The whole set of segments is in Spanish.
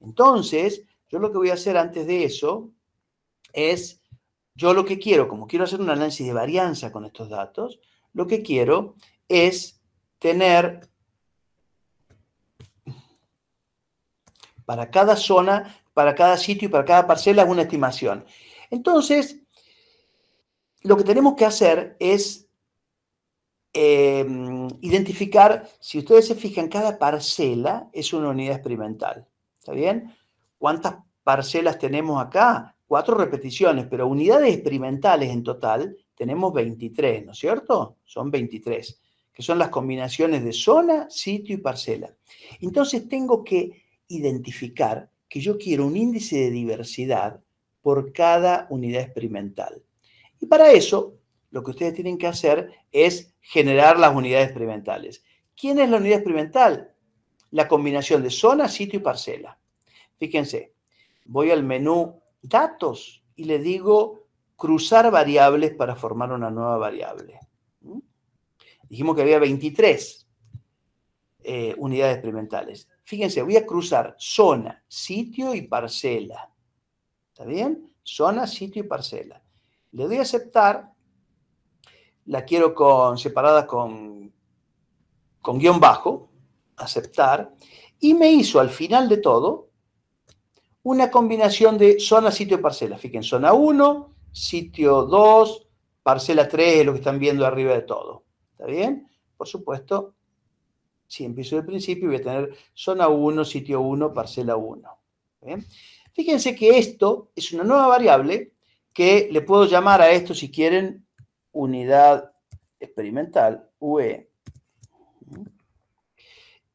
Entonces, yo lo que voy a hacer antes de eso es, yo lo que quiero, como quiero hacer un análisis de varianza con estos datos, lo que quiero es tener para cada zona, para cada sitio y para cada parcela una estimación. Entonces, lo que tenemos que hacer es eh, identificar, si ustedes se fijan, cada parcela es una unidad experimental. ¿Está bien? ¿Cuántas parcelas tenemos acá? Cuatro repeticiones, pero unidades experimentales en total tenemos 23, ¿no es cierto? Son 23, que son las combinaciones de zona, sitio y parcela. Entonces tengo que identificar que yo quiero un índice de diversidad por cada unidad experimental. Y para eso, lo que ustedes tienen que hacer es generar las unidades experimentales. ¿Quién es la unidad experimental? la combinación de zona, sitio y parcela. Fíjense, voy al menú datos y le digo cruzar variables para formar una nueva variable. ¿Mm? Dijimos que había 23 eh, unidades experimentales. Fíjense, voy a cruzar zona, sitio y parcela. ¿Está bien? Zona, sitio y parcela. Le doy a aceptar. La quiero con, separada con, con guión bajo aceptar, y me hizo al final de todo una combinación de zona, sitio y parcela. Fíjense, zona 1, sitio 2, parcela 3 lo que están viendo arriba de todo. ¿Está bien? Por supuesto, si empiezo del principio voy a tener zona 1, sitio 1, parcela 1. Fíjense que esto es una nueva variable que le puedo llamar a esto, si quieren, unidad experimental, UE,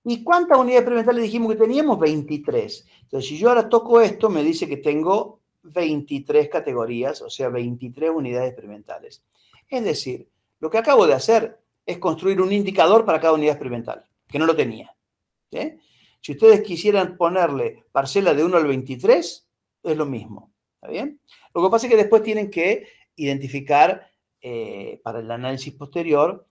¿Y cuántas unidades experimentales dijimos que teníamos? 23. Entonces, si yo ahora toco esto, me dice que tengo 23 categorías, o sea, 23 unidades experimentales. Es decir, lo que acabo de hacer es construir un indicador para cada unidad experimental, que no lo tenía. Si ustedes quisieran ponerle parcela de 1 al 23, es lo mismo. ¿Está bien? Lo que pasa es que después tienen que identificar eh, para el análisis posterior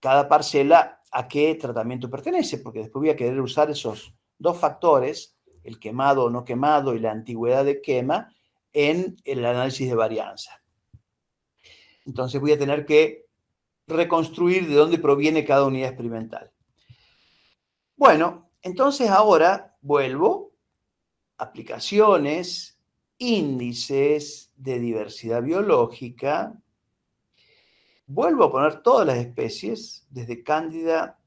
cada parcela a qué tratamiento pertenece, porque después voy a querer usar esos dos factores, el quemado o no quemado y la antigüedad de quema, en el análisis de varianza. Entonces voy a tener que reconstruir de dónde proviene cada unidad experimental. Bueno, entonces ahora vuelvo, aplicaciones, índices de diversidad biológica, Vuelvo a poner todas las especies, desde Cándida,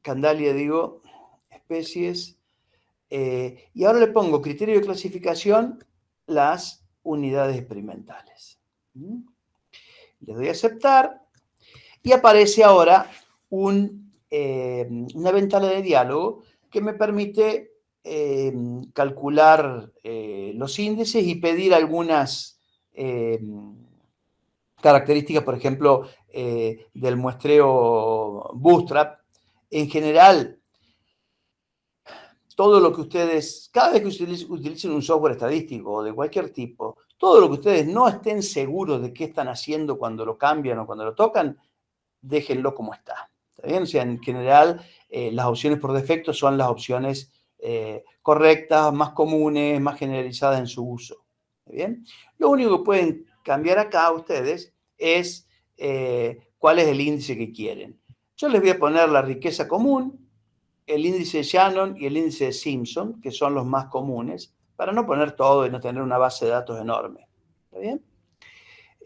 Candalia digo, especies, eh, y ahora le pongo criterio de clasificación las unidades experimentales. ¿Mm? Le doy a aceptar y aparece ahora un, eh, una ventana de diálogo que me permite eh, calcular los índices y pedir algunas características, por ejemplo, eh, del muestreo Bootstrap. En general, todo lo que ustedes, cada vez que utilicen un software estadístico o de cualquier tipo, todo lo que ustedes no estén seguros de qué están haciendo cuando lo cambian o cuando lo tocan, déjenlo como está. ¿Está O sea, en general, eh, las opciones por defecto son las opciones eh, correctas, más comunes, más generalizadas en su uso. bien? Lo único que pueden cambiar acá a ustedes es eh, cuál es el índice que quieren. Yo les voy a poner la riqueza común, el índice Shannon y el índice de Simpson, que son los más comunes, para no poner todo y no tener una base de datos enorme. bien?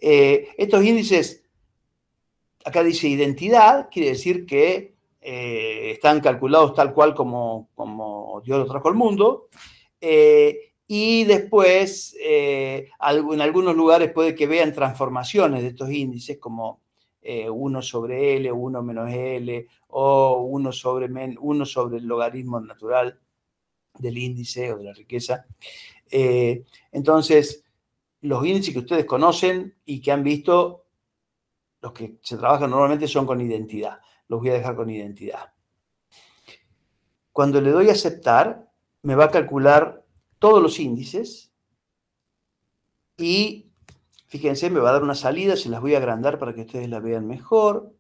Eh, estos índices, acá dice identidad, quiere decir que eh, están calculados tal cual como, como Dios lo trajo al mundo y después eh, en algunos lugares puede que vean transformaciones de estos índices como 1 eh, sobre L, 1 menos L o 1 sobre, men, sobre el logaritmo natural del índice o de la riqueza. Eh, entonces, los índices que ustedes conocen y que han visto, los que se trabajan normalmente son con identidad. Los voy a dejar con identidad. Cuando le doy a aceptar, me va a calcular todos los índices y fíjense, me va a dar una salida, se las voy a agrandar para que ustedes la vean mejor.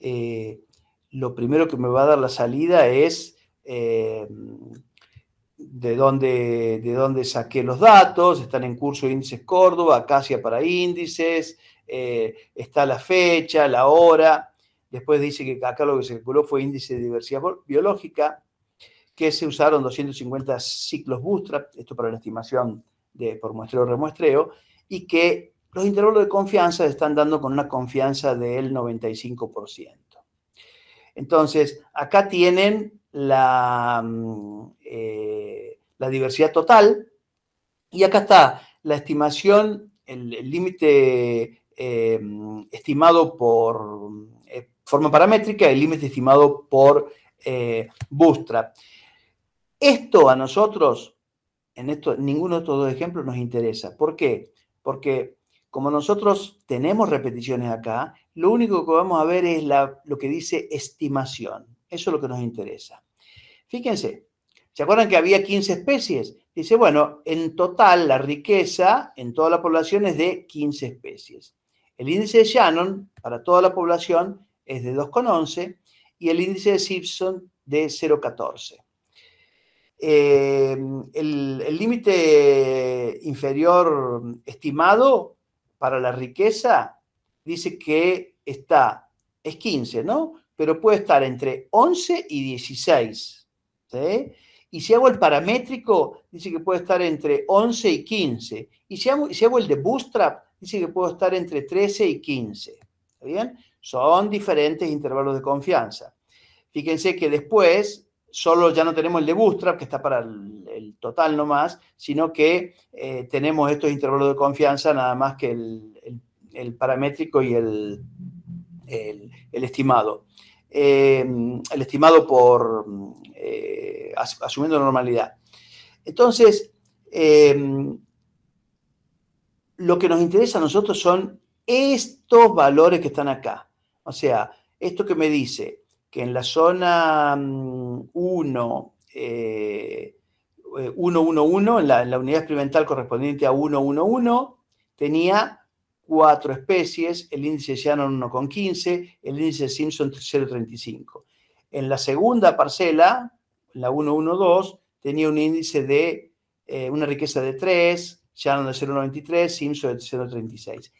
Eh, lo primero que me va a dar la salida es eh, de, dónde, de dónde saqué los datos, están en curso índices Córdoba, Acacia para índices, eh, está la fecha, la hora, después dice que acá lo que se calculó fue índice de diversidad biológica, que se usaron 250 ciclos bootstrap, esto para la estimación de, por muestreo-remuestreo, y que los intervalos de confianza están dando con una confianza del 95%. Entonces, acá tienen la, mm, eh, la diversidad total y acá está la estimación, el límite eh, estimado por eh, forma paramétrica, el límite estimado por Bootstrap. Esto a nosotros, en esto, ninguno de estos dos ejemplos nos interesa. ¿Por qué? Porque como nosotros tenemos repeticiones acá, lo único que vamos a ver es lo que dice estimación. Eso es lo que nos interesa. Fíjense, ¿se acuerdan que había 15 especies? Dice, bueno, en total la riqueza en toda la población es de 15 especies. El índice de Shannon para toda la población es de 2,11 y el índice de Simpson de 0,14. Em, el límite inferior estimado para la riqueza dice que está, es 15, ¿no? Pero puede estar entre 11 y 16. ¿sí? Y si hago el paramétrico, dice que puede estar entre 11 y 15. Y si hago, el de Bootstrap, dice que puede estar entre 13 y 15. ¿Está bien? Son diferentes intervalos de confianza. Fíjense que después solo ya no tenemos el de Bootstrap, que está para el, total total nomás, sino que eh, tenemos estos intervalos de confianza nada más que el, paramétrico y el, estimado. Em, el estimado por eh, asumiendo normalidad. Entonces, em, lo que nos interesa a nosotros son estos valores que están acá. O sea, esto que me dice que en la zona 1, 1 111, en la, la unidad experimental correspondiente a 111, tenía cuatro especies, el índice Shannon 1,15, el índice Simpson 0,35. En la segunda parcela, la 112, tenía un índice de eh, una riqueza de 3, Shannon de 0,93, Simpson de 0,36.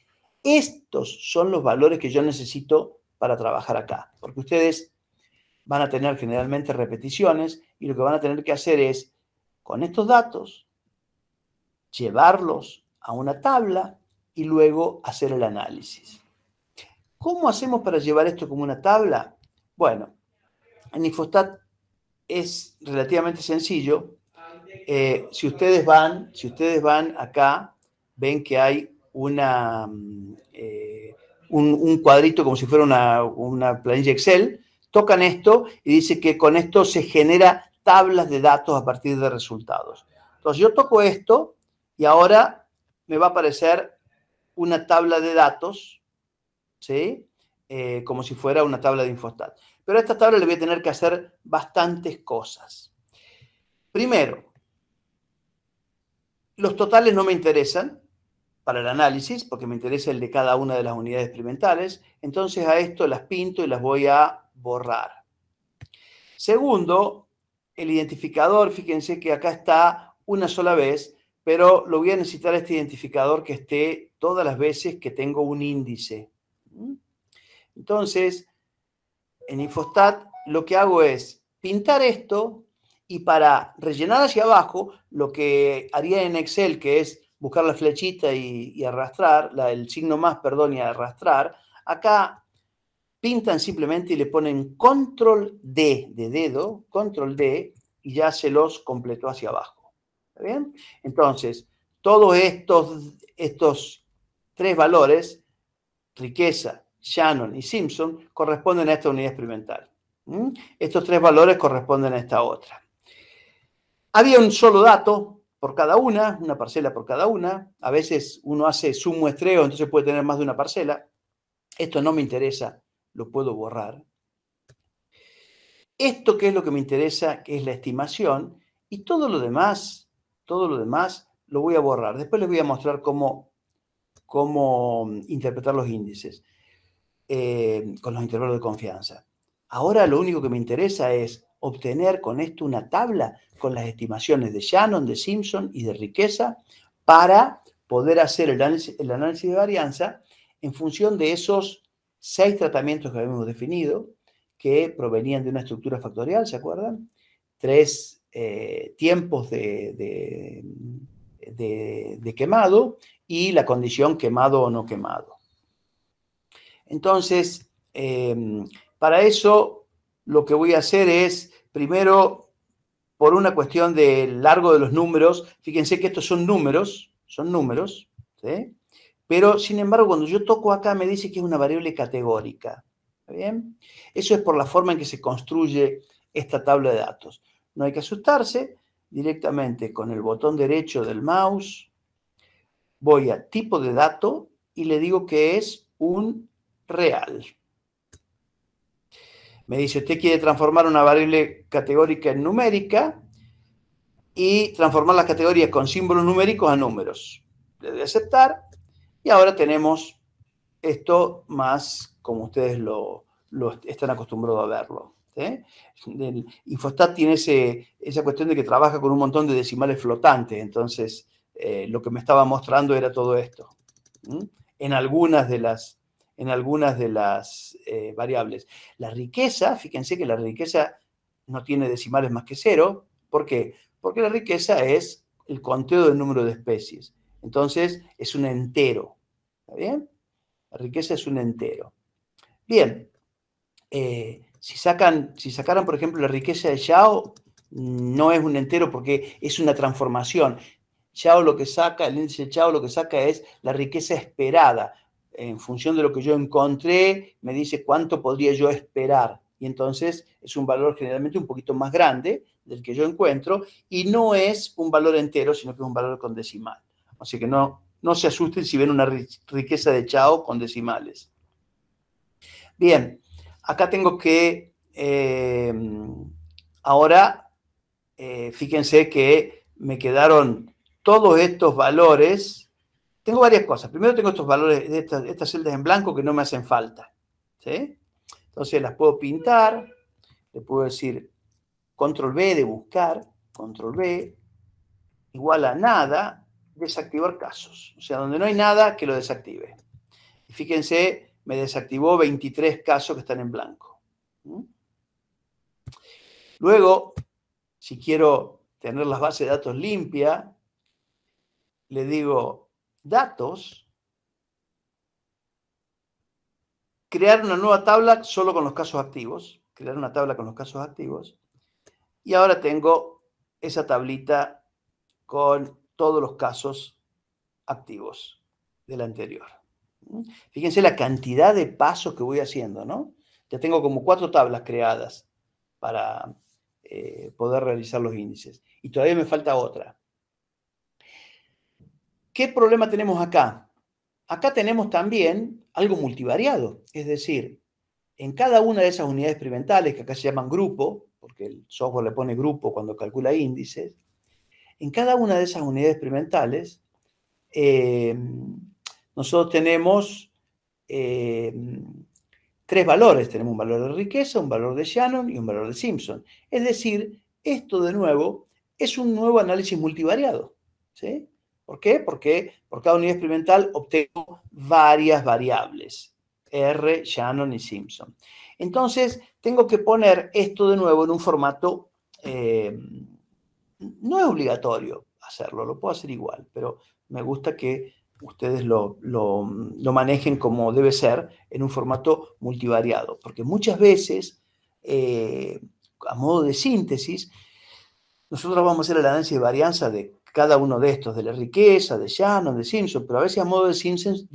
Estos son los valores que yo necesito para trabajar acá, porque ustedes van a tener generalmente repeticiones y lo que van a tener que hacer es, con estos datos, llevarlos a una tabla y luego hacer el análisis. ¿Cómo hacemos para llevar esto como una tabla? Bueno, en Infostat es relativamente sencillo. Eh, si ustedes van, si ustedes van acá, ven que hay una, mm, eh, un, cuadrito como si fuera una, una planilla Excel, tocan esto y dice que con esto se genera tablas de datos a partir de resultados. Entonces yo toco esto y ahora me va a aparecer una tabla de datos, ¿sí? Eh, como si fuera una tabla de Infostat. Pero a esta tabla le voy a tener que hacer bastantes cosas. Primero, los totales no me interesan para el análisis, porque me interesa el de cada una de las unidades experimentales. Entonces a esto las pinto y las voy a borrar. Segundo, el identificador, fíjense que acá está una sola vez, pero lo voy a necesitar este identificador que esté todas las veces que tengo un índice. ¿Mm? Entonces, en Infostat lo que hago es pintar esto y para rellenar hacia abajo, lo que haría en Excel, que es buscar la flechita y, arrastrar, la, el signo más, perdón, y arrastrar, acá pintan simplemente y le ponen control D de dedo, control D, y ya se los completó hacia abajo. ¿Está bien? Entonces, todos estos, estos tres valores, riqueza, Shannon y Simpson, corresponden a esta unidad experimental. ¿Mm? Estos tres valores corresponden a esta otra. Había un solo dato por cada una, una parcela por cada una. A veces uno hace su muestreo, entonces puede tener más de una parcela. Esto no me interesa lo puedo borrar. Esto que es lo que me interesa, que es la estimación, y todo lo demás, todo lo demás lo voy a borrar. Después les voy a mostrar cómo, cómo mm, interpretar los índices eh, con los intervalos de confianza. Ahora lo único que me interesa es obtener con esto una tabla con las estimaciones de Shannon, de Simpson y de riqueza para poder hacer el análisis, el análisis de varianza en función de esos seis tratamientos que habíamos definido que provenían de una estructura factorial, ¿se acuerdan? Tres eh, tiempos de, de, quemado y la condición quemado o no quemado. Entonces, em, para eso lo que voy a hacer es, primero, por una cuestión del largo de los números, fíjense que estos son números, son números, ¿sí? Pero, sin embargo, cuando yo toco acá me dice que es una variable categórica. bien? Eso es por la forma en que se construye esta tabla de datos. No hay que asustarse, directamente con el botón derecho del mouse, voy a tipo de dato y le digo que es un real. Me dice, usted quiere transformar una variable categórica en numérica y transformar las categorías con símbolos numéricos a números. Le doy aceptar y ahora tenemos esto más como ustedes lo, están acostumbrados a verlo. Infostat tiene esa cuestión de que trabaja con un montón de decimales flotantes, entonces eh, lo que me estaba mostrando era todo esto. En algunas de las, en algunas de las eh, variables. La riqueza, fíjense que la riqueza no tiene decimales más que cero. ¿Por qué? Porque la riqueza es el conteo del número de especies. Entonces es un entero. ¿Está bien? La riqueza es un entero. Bien, eh, si, sacan, si sacaran, por ejemplo, la riqueza de Chao, no es un entero porque es una transformación. Yao lo que saca, el índice de Yao lo que saca es la riqueza esperada. En función de lo que yo encontré, me dice cuánto podría yo esperar. Y entonces es un valor generalmente un poquito más grande del que yo encuentro y no es un valor entero, sino que es un valor con decimal. Así que no, no se asusten si ven una riqueza de chao con decimales. Bien, acá tengo que, em, ahora, eh, fíjense que me quedaron todos estos valores. Tengo varias cosas. Primero tengo estos valores, estas, estas celdas en blanco que no me hacen falta. Entonces las puedo pintar, le puedo decir control B de buscar, control B, igual a nada, desactivar casos, o sea, donde no hay nada que lo desactive. fíjense, me desactivó 23 casos que están en blanco. ¿Mm? Luego, si quiero tener las bases de datos limpias, le digo datos, crear una nueva tabla solo con los casos activos, crear una tabla con los casos activos, y ahora tengo esa tablita con todos los casos activos del anterior. Fíjense la cantidad de pasos que voy haciendo, ¿no? Ya tengo como cuatro tablas creadas para eh, poder realizar los índices. Y todavía me falta otra. ¿Qué problema tenemos acá? Acá tenemos también algo multivariado, es decir, en cada una de esas unidades experimentales, que acá se llaman grupo, porque el software le pone grupo cuando calcula índices, en cada una de esas unidades experimentales, em, nosotros tenemos em, tres valores. Tenemos un valor de riqueza, un valor de Shannon y un valor de Simpson. Es decir, esto de nuevo es un nuevo análisis multivariado. ¿sí? ¿Por qué? Porque por cada unidad experimental obtengo varias variables, R, Shannon y Simpson. Entonces, tengo que poner esto de nuevo en un formato em, no es obligatorio hacerlo, lo puedo hacer igual, pero me gusta que ustedes lo, manejen como debe ser en un formato multivariado, porque muchas veces, eh, a modo de síntesis, nosotros vamos a hacer el análisis de varianza de cada uno de estos, de la riqueza, de Shannon, de Simpson, pero a veces a modo de, síntesis,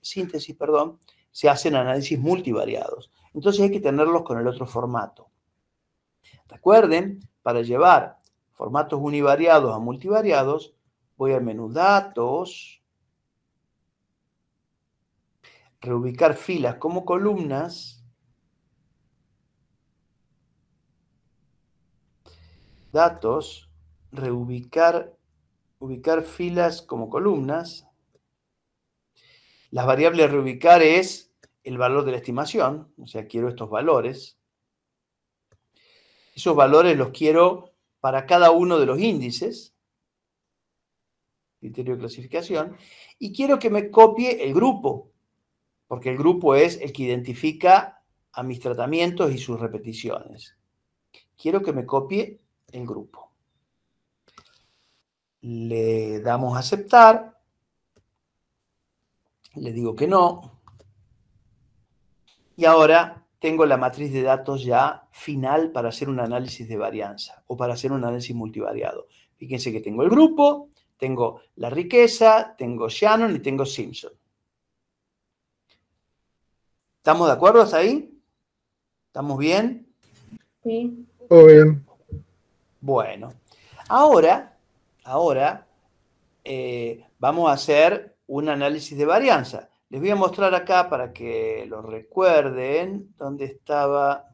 síntesis perdón, se hacen análisis multivariados. Entonces hay que tenerlos con el otro formato. Recuerden, para llevar formatos univariados a multivariados, voy al menú datos, reubicar filas como columnas, datos, reubicar ubicar filas como columnas. Las variables reubicar es el valor de la estimación, o sea, quiero estos valores. Esos valores los quiero para cada uno de los índices, criterio de clasificación, y quiero que me copie el grupo, porque el grupo es el que identifica a mis tratamientos y sus repeticiones. Quiero que me copie el grupo. Le damos a aceptar, le digo que no, y ahora tengo la matriz de datos ya final para hacer un análisis de varianza o para hacer un análisis multivariado. Fíjense que tengo el grupo, tengo la riqueza, tengo Shannon y tengo Simpson. ¿Estamos de acuerdo hasta ahí? ¿Estamos bien? Sí. Todo bien. Bueno, ahora, ahora eh, vamos a hacer un análisis de varianza. Les voy a mostrar acá para que lo recuerden dónde estaba